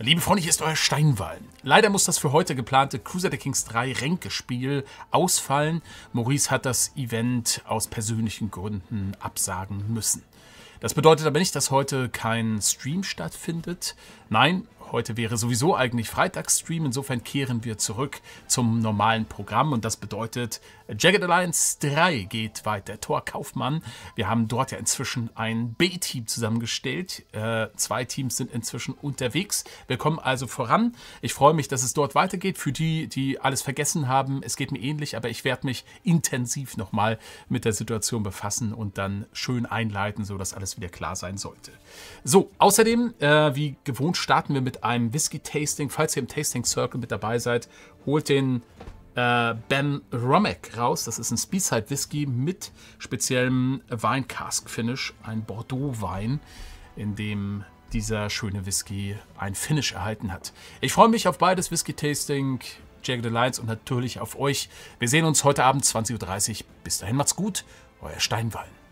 Liebe Freunde, hier ist euer Steinwall. Leider muss das für heute geplante Crusader Kings 3 Ränkespiel ausfallen. Maurice hat das Event aus persönlichen Gründen absagen müssen. Das bedeutet aber nicht, dass heute kein Stream stattfindet. Nein, Heute wäre sowieso eigentlich Freitagsstream, insofern kehren wir zurück zum normalen Programm und das bedeutet, Jagged Alliance 3 geht weiter. Tor Kaufmann, wir haben dort ja inzwischen ein B-Team zusammengestellt. Äh, zwei Teams sind inzwischen unterwegs. Wir kommen also voran. Ich freue mich, dass es dort weitergeht. Für die, die alles vergessen haben, es geht mir ähnlich, aber ich werde mich intensiv nochmal mit der Situation befassen und dann schön einleiten, sodass alles wieder klar sein sollte. So, außerdem, äh, wie gewohnt, starten wir mit mit einem Whisky-Tasting. Falls ihr im Tasting Circle mit dabei seid, holt den äh, Ben Romek raus. Das ist ein Speedside Whisky mit speziellem Weincask-Finish, ein Bordeaux-Wein, in dem dieser schöne Whisky ein Finish erhalten hat. Ich freue mich auf beides Whisky-Tasting, Jagged Alliance und natürlich auf euch. Wir sehen uns heute Abend 20.30 Uhr. Bis dahin macht's gut, euer Steinwallen.